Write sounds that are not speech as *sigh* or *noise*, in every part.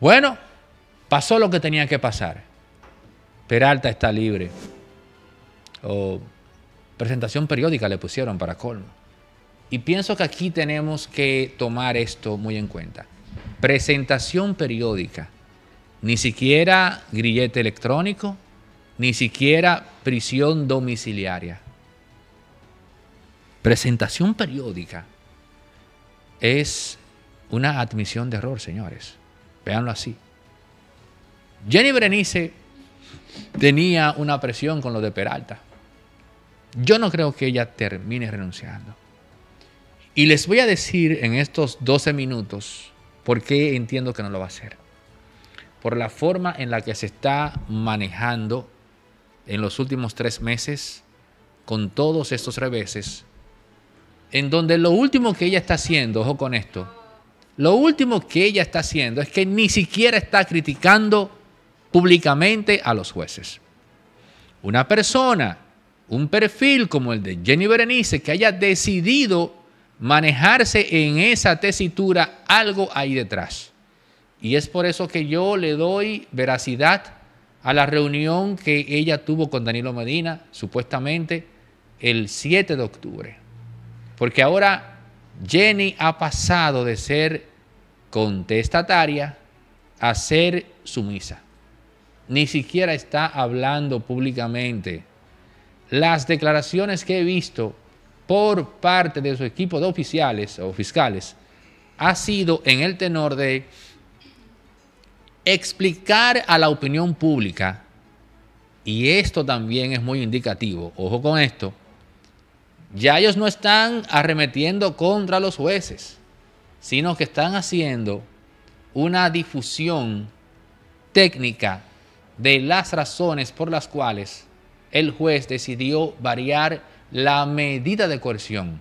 Bueno, pasó lo que tenía que pasar. Peralta está libre. O presentación periódica le pusieron para colmo. Y pienso que aquí tenemos que tomar esto muy en cuenta. Presentación periódica. Ni siquiera grillete electrónico, ni siquiera prisión domiciliaria. Presentación periódica es una admisión de error, señores. Veanlo así. Jenny Berenice tenía una presión con lo de Peralta. Yo no creo que ella termine renunciando. Y les voy a decir en estos 12 minutos por qué entiendo que no lo va a hacer. Por la forma en la que se está manejando en los últimos tres meses con todos estos reveses, en donde lo último que ella está haciendo, ojo con esto, lo último que ella está haciendo es que ni siquiera está criticando públicamente a los jueces. Una persona, un perfil como el de Jenny Berenice, que haya decidido manejarse en esa tesitura, algo ahí detrás. Y es por eso que yo le doy veracidad a la reunión que ella tuvo con Danilo Medina, supuestamente el 7 de octubre. Porque ahora Jenny ha pasado de ser contestataria a ser sumisa. Ni siquiera está hablando públicamente. Las declaraciones que he visto por parte de su equipo de oficiales o fiscales ha sido en el tenor de explicar a la opinión pública, y esto también es muy indicativo, ojo con esto, ya ellos no están arremetiendo contra los jueces, sino que están haciendo una difusión técnica de las razones por las cuales el juez decidió variar la medida de coerción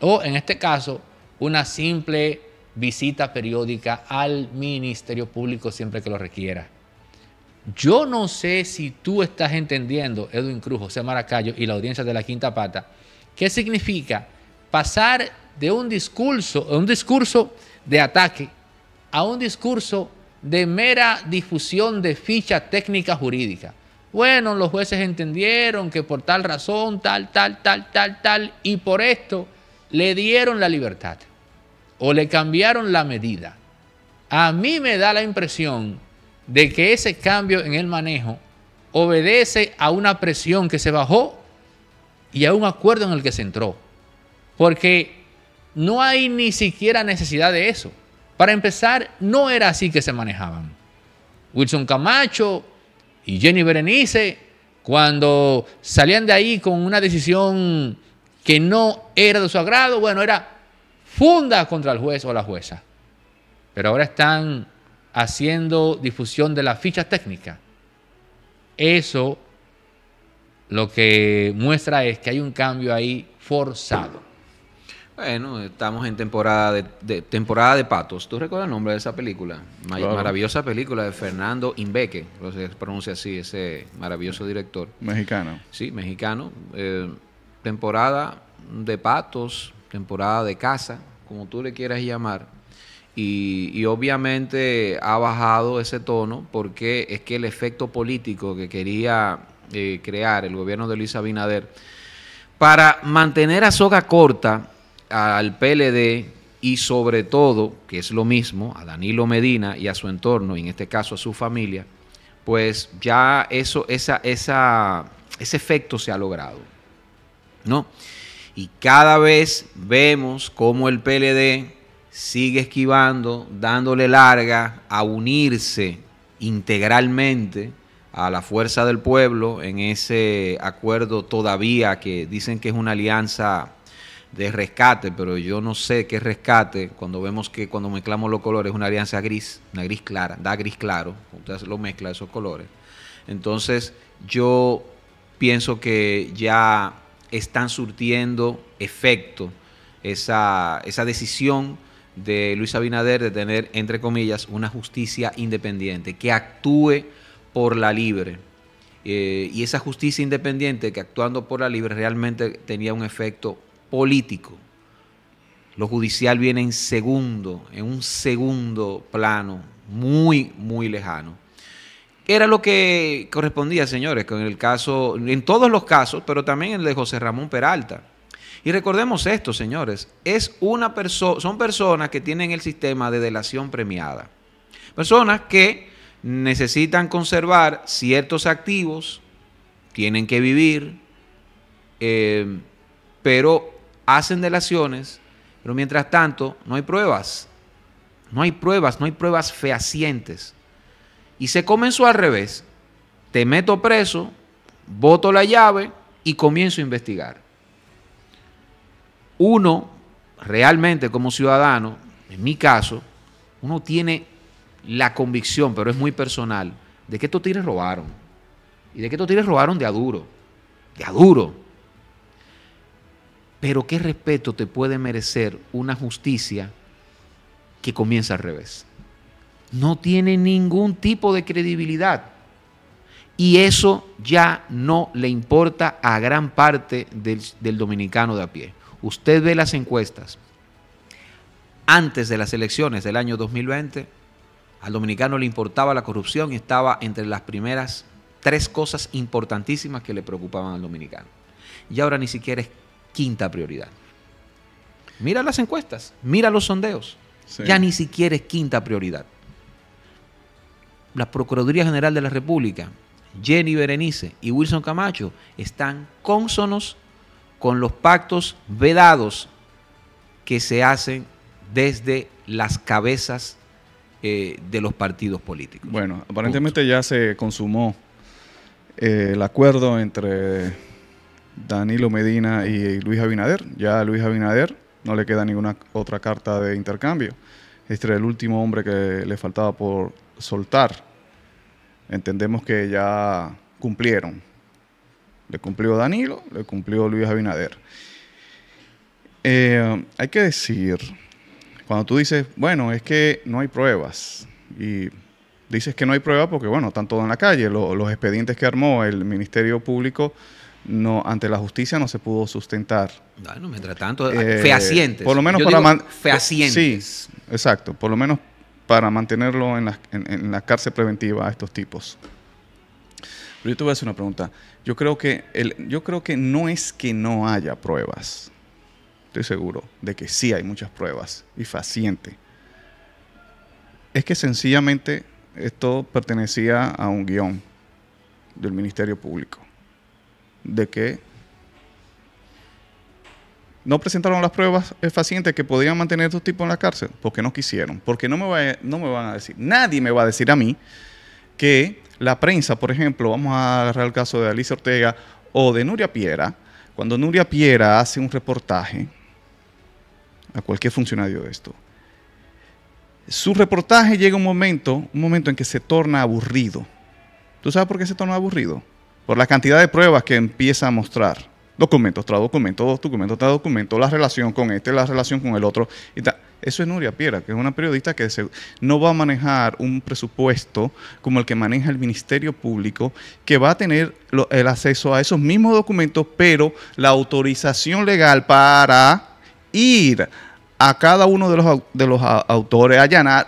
o en este caso una simple visita periódica al Ministerio Público siempre que lo requiera. Yo no sé si tú estás entendiendo, Edwin Cruz, José Maracayo y la audiencia de la Quinta Pata, ¿Qué significa? Pasar de un discurso, un discurso de ataque a un discurso de mera difusión de ficha técnica jurídica. Bueno, los jueces entendieron que por tal razón, tal, tal, tal, tal, tal, y por esto le dieron la libertad o le cambiaron la medida. A mí me da la impresión de que ese cambio en el manejo obedece a una presión que se bajó y hay un acuerdo en el que se entró. Porque no hay ni siquiera necesidad de eso. Para empezar, no era así que se manejaban. Wilson Camacho y Jenny Berenice, cuando salían de ahí con una decisión que no era de su agrado, bueno, era funda contra el juez o la jueza. Pero ahora están haciendo difusión de la ficha técnica. Eso lo que muestra es que hay un cambio ahí forzado. Bueno, estamos en temporada de, temporada de patos. ¿Tú recuerdas el nombre de esa película? Maravillosa película de Fernando Imbeque, lo se pronuncia así, ese maravilloso director. Mexicano. Sí, mexicano. Eh, temporada de patos, temporada de casa, como tú le quieras llamar. y, obviamente ha bajado ese tono porque es que el efecto político que quería eh, crear el gobierno de Luis Abinader para mantener a soga corta al PLD y sobre todo, que es lo mismo, a Danilo Medina y a su entorno, y en este caso a su familia, pues ya eso, esa, ese efecto se ha logrado. ¿No? Y cada vez vemos cómo el PLD sigue esquivando, dándole larga a unirse integralmente a la fuerza del pueblo en ese acuerdo todavía que dicen que es una alianza de rescate, pero yo no sé qué rescate, cuando vemos que cuando mezclamos los colores es una alianza gris, una gris clara, da gris claro, usted lo mezcla esos colores. Entonces yo pienso que ya están surtiendo efecto esa, esa decisión de Luis Abinader de tener, entre comillas, una justicia independiente, que actúe por la libre. Eh, y esa justicia independiente que actuando por la libre realmente tenía un efecto político. Lo judicial viene en segundo, en un segundo plano, muy, muy lejano. Era lo que correspondía, señores, con el caso, en todos los casos, pero también el de José Ramón Peralta. Y recordemos esto, señores, es una son personas que tienen el sistema de delación premiada. Personas que necesitan conservar ciertos activos, tienen que vivir, eh, pero hacen delaciones, pero mientras tanto no hay pruebas, no hay pruebas, no hay pruebas fehacientes. Y se comenzó al revés, te meto preso, boto la llave y comienzo a investigar. Uno, realmente como ciudadano, en mi caso, uno tiene la convicción, pero es muy personal, de que estos tigres robaron. Y de que estos tigres robaron de aduro. De aduro. Pero qué respeto te puede merecer una justicia que comienza al revés. No tiene ningún tipo de credibilidad. Y eso ya no le importa a gran parte del, del dominicano de a pie. Usted ve las encuestas antes de las elecciones del año 2020 al dominicano le importaba la corrupción y estaba entre las primeras tres cosas importantísimas que le preocupaban al dominicano. Y ahora ni siquiera es quinta prioridad. Mira las encuestas, mira los sondeos. Ya ni siquiera es quinta prioridad. La Procuraduría General de la República, Jenny Berenice y Wilson Camacho están cónsonos con los pactos vedados que se hacen desde las cabezas eh, de los partidos políticos. Bueno, aparentemente ya se consumó eh, el acuerdo entre Danilo Medina y Luis Abinader. Ya a Luis Abinader no le queda ninguna otra carta de intercambio. Este era el último hombre que le faltaba por soltar. Entendemos que ya cumplieron. Le cumplió Danilo, le cumplió Luis Abinader. Eh, hay que decir cuando tú dices, bueno, es que no hay pruebas, y dices que no hay pruebas porque, bueno, están todos en la calle, los expedientes que armó el Ministerio Público no ante la justicia no se pudo sustentar. Bueno, mientras tanto, ah, eh, fehacientes. Por lo menos para Sí, exacto, por lo menos para mantenerlo en la, la cárcel preventiva a estos tipos. Pero yo te voy a hacer una pregunta. Yo creo que el, yo creo que no es que no haya pruebas estoy seguro de que sí hay muchas pruebas y facientes, es que sencillamente esto pertenecía a un guión del Ministerio Público, de que no presentaron las pruebas facientes que podían mantener a estos tipos en la cárcel, porque no quisieron, porque no me, no me van a decir, nadie me va a decir a mí que la prensa, por ejemplo, vamos a agarrar el caso de Alicia Ortega o de Nuria Piera, cuando Nuria Piera hace un reportaje, a cualquier funcionario de esto. Su reportaje llega un momento, un momento en que se torna aburrido. ¿Tú sabes por qué se torna aburrido? Por la cantidad de pruebas que empieza a mostrar. Documentos tras documentos, dos documentos tras documento, la relación con este, la relación con el otro. Eso es Nuria Piera, que es una periodista que no va a manejar un presupuesto como el que maneja el Ministerio Público, que va a tener el acceso a esos mismos documentos, pero la autorización legal para ir a cada uno de los, de los autores, allanar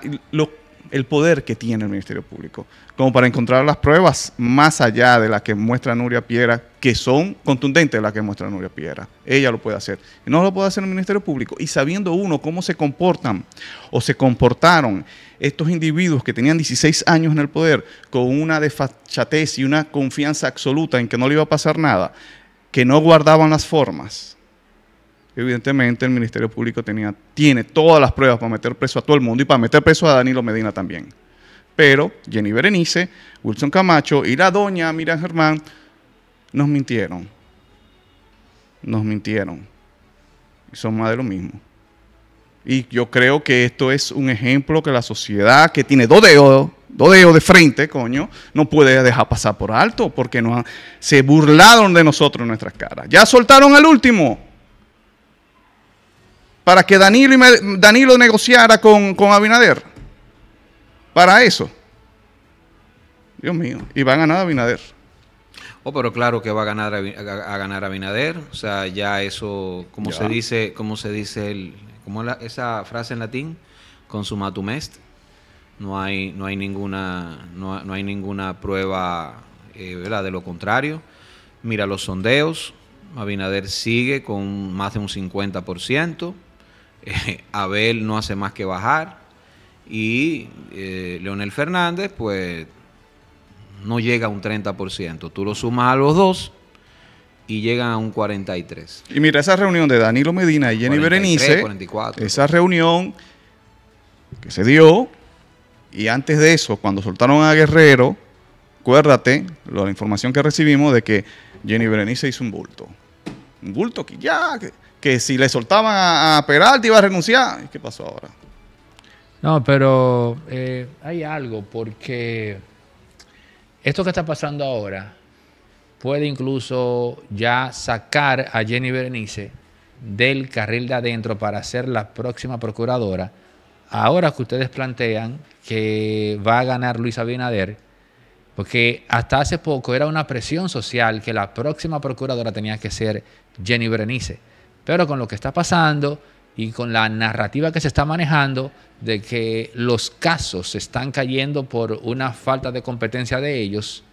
el poder que tiene el Ministerio Público, como para encontrar las pruebas más allá de las que muestra Nuria Piera, que son contundentes las que muestra Nuria Piera. Ella lo puede hacer. No lo puede hacer el Ministerio Público. Y sabiendo uno cómo se comportan o se comportaron estos individuos que tenían 16 años en el poder, con una desfachatez y una confianza absoluta en que no le iba a pasar nada, que no guardaban las formas Evidentemente el Ministerio Público tenía, tiene todas las pruebas para meter preso a todo el mundo y para meter preso a Danilo Medina también. Pero Jenny Berenice, Wilson Camacho y la doña Miriam Germán nos mintieron. Nos mintieron. Y son más de lo mismo. Y yo creo que esto es un ejemplo que la sociedad que tiene dos dedos, de frente, coño, no puede dejar pasar por alto porque se burlaron de nosotros en nuestras caras. Ya soltaron al último para que Danilo, Danilo negociara con, Abinader. Para eso. Dios mío. Y va a ganar Abinader. Oh, pero claro que va a ganar a, ganar Abinader. O sea, ya eso, como se dice, como se dice el, como esa frase en latín, consumatum est. No hay, no hay ninguna, no, hay ninguna prueba eh, ¿verdad? de lo contrario. Mira los sondeos. Abinader sigue con más de un 50%. *laughs* Abel no hace más que bajar y eh, Leonel Fernández, pues no llega a un 30%. Tú lo sumas a los dos y llegan a un 43. Y mira, esa reunión de Danilo Medina y Jenny Berenice, esa reunión que se dio, y antes de eso, cuando soltaron a Guerrero, acuérdate la información que recibimos de que Jenny Berenice hizo un bulto. Un bulto que ya que si le soltaban a, Peralta iba a renunciar. ¿Qué pasó ahora? No, pero eh, hay algo, porque esto que está pasando ahora puede incluso ya sacar a Jenny Berenice del carril de adentro para ser la próxima procuradora. Ahora que ustedes plantean que va a ganar Luis Abinader, porque hasta hace poco era una presión social que la próxima procuradora tenía que ser Jenny Berenice. Pero con lo que está pasando y con la narrativa que se está manejando de que los casos se están cayendo por una falta de competencia de ellos,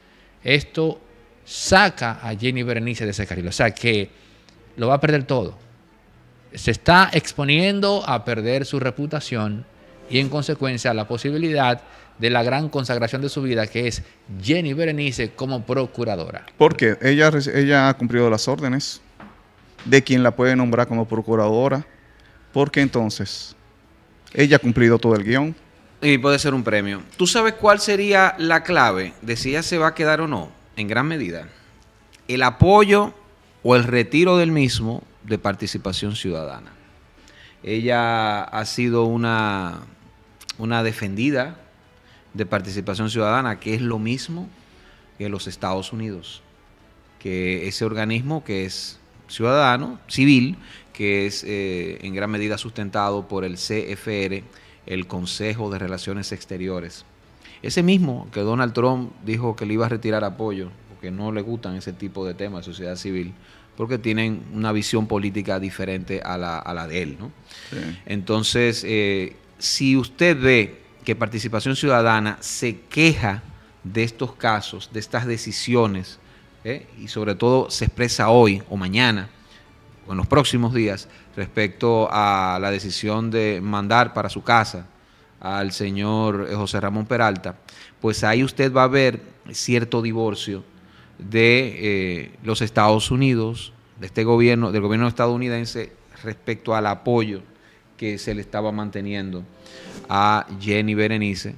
esto saca a Jenny Berenice de ese carril. O sea que lo va a perder todo. Se está exponiendo a perder su reputación y en consecuencia la posibilidad de la gran consagración de su vida, que es Jenny Berenice como procuradora. Porque ella, ella ha cumplido las órdenes de quien la puede nombrar como procuradora, porque entonces ella ha cumplido todo el guión. Y puede ser un premio. ¿Tú sabes cuál sería la clave de si ella se va a quedar o no? En gran medida, el apoyo o el retiro del mismo de participación ciudadana. Ella ha sido una, una defendida de participación ciudadana, que es lo mismo que los Estados Unidos, que ese organismo que es ciudadano, civil, que es eh, en gran medida sustentado por el CFR, el Consejo de Relaciones Exteriores. Ese mismo que Donald Trump dijo que le iba a retirar apoyo, porque no le gustan ese tipo de temas de sociedad civil, porque tienen una visión política diferente a la, de él. ¿no? Entonces, eh, si usted ve que Participación Ciudadana se queja de estos casos, de estas decisiones, ¿eh? y sobre todo se expresa hoy o mañana o en los próximos días respecto a la decisión de mandar para su casa al señor eh, José Ramón Peralta, pues ahí usted va a ver cierto divorcio de eh, los Estados Unidos, de este gobierno, del gobierno estadounidense respecto al apoyo que se le estaba manteniendo a Jenny Berenice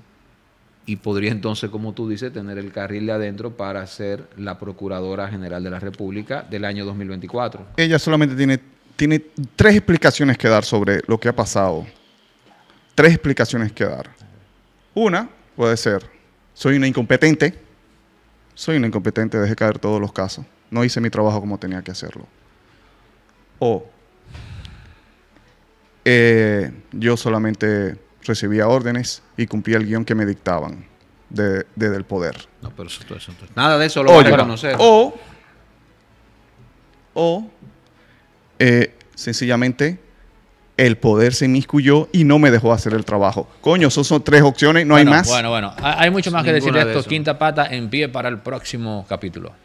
y podría entonces, como tú dices, tener el carril de adentro para ser la Procuradora General de la República del año 2024. Ella solamente tiene, tiene tres explicaciones que dar sobre lo que ha pasado. Tres explicaciones que dar. Una puede ser, soy una incompetente, soy una incompetente, dejé caer todos los casos, no hice mi trabajo como tenía que hacerlo. O eh, yo solamente recibía órdenes y cumplía el guión que me dictaban desde el poder. No, pero eso, eso, nada de eso lo voy a reconocer. O, o eh, sencillamente el poder se inmiscuyó y no me dejó hacer el trabajo. Coño, esos son tres opciones, no hay más. Bueno, bueno, hay mucho más que decir de esto. Quinta pata en pie para el próximo capítulo.